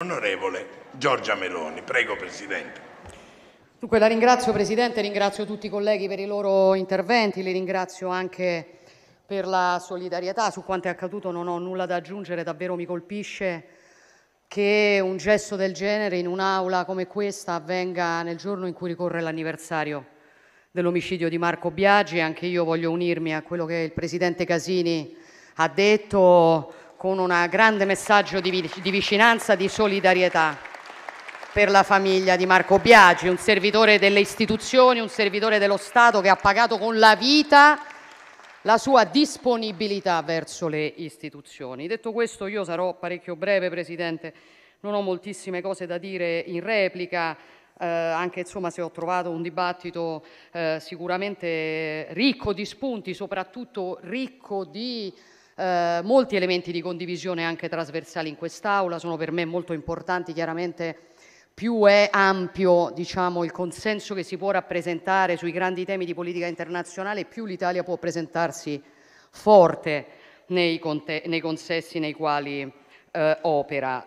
Onorevole Giorgia Meloni. Prego Presidente. Dunque la ringrazio Presidente, ringrazio tutti i colleghi per i loro interventi, li ringrazio anche per la solidarietà. Su quanto è accaduto non ho nulla da aggiungere, davvero mi colpisce che un gesto del genere in un'aula come questa avvenga nel giorno in cui ricorre l'anniversario dell'omicidio di Marco Biagi. Anche io voglio unirmi a quello che il Presidente Casini ha detto con un grande messaggio di, di vicinanza, di solidarietà per la famiglia di Marco Biagi, un servitore delle istituzioni, un servitore dello Stato che ha pagato con la vita la sua disponibilità verso le istituzioni. Detto questo, io sarò parecchio breve, Presidente, non ho moltissime cose da dire in replica. Eh, anche insomma, se ho trovato un dibattito eh, sicuramente ricco di spunti, soprattutto ricco di eh, molti elementi di condivisione anche trasversali in quest'Aula, sono per me molto importanti chiaramente più è ampio diciamo, il consenso che si può rappresentare sui grandi temi di politica internazionale, più l'Italia può presentarsi forte nei, nei consessi nei quali eh, opera.